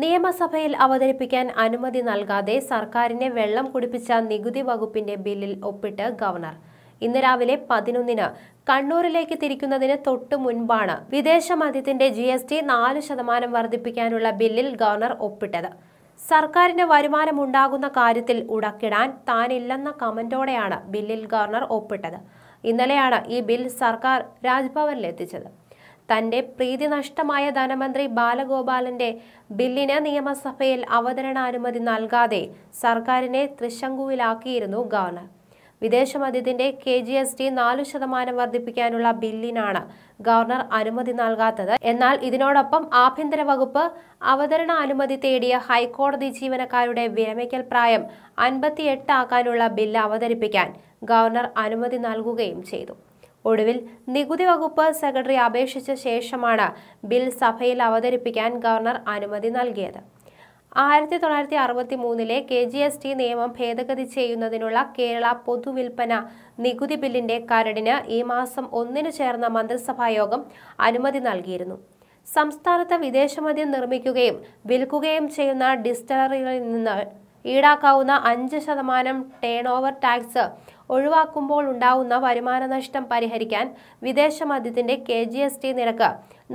നിയമസഭയിൽ അവതരിപ്പിക്കാൻ അനുമതി നൽകാതെ സർക്കാരിനെ വെള്ളം കുടിപ്പിച്ച നികുതി വകുപ്പിന്റെ ബില്ലിൽ ഒപ്പിട്ട് ഗവർണർ ഇന്ന് രാവിലെ പതിനൊന്നിന് കണ്ണൂരിലേക്ക് തിരിക്കുന്നതിന് തൊട്ടു മുൻപാണ് വിദേശ മദ്യത്തിന്റെ ജി എസ് ടി നാല് ശതമാനം വർദ്ധിപ്പിക്കാനുള്ള ബില്ലിൽ ഗവർണർ ഒപ്പിട്ടത് സർക്കാരിന് വരുമാനമുണ്ടാകുന്ന കാര്യത്തിൽ ഉടക്കിടാൻ താനില്ലെന്ന കമന്റോടെയാണ് ബില്ലിൽ ഗവർണർ ഒപ്പിട്ടത് ഇന്നലെയാണ് ഈ ബിൽ സർക്കാർ രാജ്ഭവനിലെത്തിച്ചത് തന്റെ പ്രീതി നഷ്ടമായ ധനമന്ത്രി ബാലഗോപാലന്റെ ബില്ലിന് നിയമസഭയിൽ അവതരണാനുമതി നൽകാതെ സർക്കാരിനെ തൃശങ്കുവിലാക്കിയിരുന്നു ഗവർണർ വിദേശമദ്യത്തിന്റെ കെ ജി എസ് ടി നാലു ശതമാനം വർദ്ധിപ്പിക്കാനുള്ള ബില്ലിനാണ് ഗവർണർ അനുമതി നൽകാത്തത് എന്നാൽ ഇതിനോടൊപ്പം ആഭ്യന്തര വകുപ്പ് അവതരണ അനുമതി തേടിയ ഹൈക്കോടതി ജീവനക്കാരുടെ വിരമിക്കൽ പ്രായം അൻപത്തിയെട്ട് ആക്കാനുള്ള ബില്ല് അവതരിപ്പിക്കാൻ ഗവർണർ അനുമതി നൽകുകയും ചെയ്തു ഒടുവിൽ നികുതി വകുപ്പ് സെക്രട്ടറി അപേക്ഷിച്ച ശേഷമാണ് ബിൽ സഭയിൽ അവതരിപ്പിക്കാൻ ഗവർണർ അനുമതി നൽകിയത് ആയിരത്തി തൊള്ളായിരത്തി അറുപത്തി മൂന്നിലെ കെ ജി എസ് ടി നിയമം ഭേദഗതി ചെയ്യുന്നതിനുള്ള കേരള പൊതുവിൽപ്പന നികുതി ബില്ലിന്റെ കരടിന് ഈ മാസം ഒന്നിന് ചേർന്ന മന്ത്രിസഭായോഗം അനുമതി നൽകിയിരുന്നു സംസ്ഥാനത്ത് വിദേശമദ്യം നിർമ്മിക്കുകയും വിൽക്കുകയും ചെയ്യുന്ന ഡിസ്റ്റിലറികളിൽ നിന്ന് ഈടാക്കാവുന്ന അഞ്ച് ശതമാനം ടേൺ ഓവർ ടാക്സ് ഒഴിവാക്കുമ്പോൾ ഉണ്ടാവുന്ന വരുമാന നഷ്ടം പരിഹരിക്കാൻ വിദേശ മദ്യത്തിന്റെ കെ ജി എസ് ടി നിരക്ക്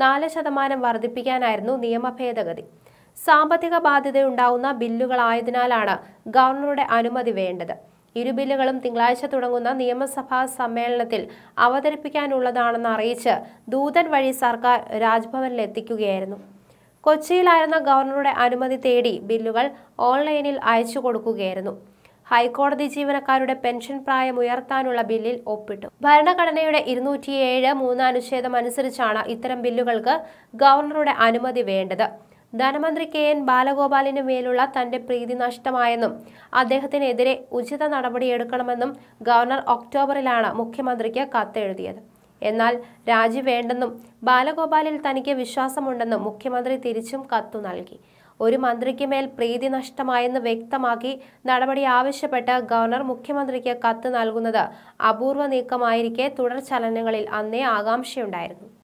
നാല് ശതമാനം വർദ്ധിപ്പിക്കാനായിരുന്നു നിയമ ഭേദഗതി സാമ്പത്തിക ബാധ്യതയുണ്ടാവുന്ന ബില്ലുകളായതിനാലാണ് ഗവർണറുടെ അനുമതി വേണ്ടത് ഇരു ബില്ലുകളും തിങ്കളാഴ്ച തുടങ്ങുന്ന നിയമസഭാ സമ്മേളനത്തിൽ അവതരിപ്പിക്കാനുള്ളതാണെന്ന് അറിയിച്ച് ദൂതൻ വഴി സർക്കാർ രാജ്ഭവനിൽ എത്തിക്കുകയായിരുന്നു കൊച്ചിയിലായിരുന്ന ഗവർണറുടെ അനുമതി തേടി ബില്ലുകൾ ഓൺലൈനിൽ അയച്ചു കൊടുക്കുകയായിരുന്നു ഹൈക്കോടതി ജീവനക്കാരുടെ പെൻഷൻ പ്രായം ഉയർത്താനുള്ള ബില്ലിൽ ഒപ്പിട്ടു ഭരണഘടനയുടെ ഇരുന്നൂറ്റിയേഴ് അനുച്ഛേദം അനുസരിച്ചാണ് ഇത്തരം ബില്ലുകൾക്ക് ഗവർണറുടെ അനുമതി വേണ്ടത് ധനമന്ത്രി കെ എൻ ബാലഗോപാലിന് മേലുള്ള തന്റെ പ്രീതി നഷ്ടമായെന്നും അദ്ദേഹത്തിനെതിരെ ഉചിത നടപടിയെടുക്കണമെന്നും ഗവർണർ ഒക്ടോബറിലാണ് മുഖ്യമന്ത്രിക്ക് കത്തെഴുതിയത് എന്നാൽ രാജി വേണ്ടെന്നും ബാലഗോപാലിൽ തനിക്ക് വിശ്വാസമുണ്ടെന്നും മുഖ്യമന്ത്രി തിരിച്ചും കത്തു നൽകി ഒരു മന്ത്രിക്ക് മേൽ പ്രീതി നഷ്ടമായെന്ന് വ്യക്തമാക്കി നടപടി ആവശ്യപ്പെട്ട് ഗവർണർ മുഖ്യമന്ത്രിക്ക് കത്ത് നൽകുന്നത് അപൂർവ നീക്കമായിരിക്കെ തുടർ ചലനങ്ങളിൽ അന്നേ ആകാംക്ഷയുണ്ടായിരുന്നു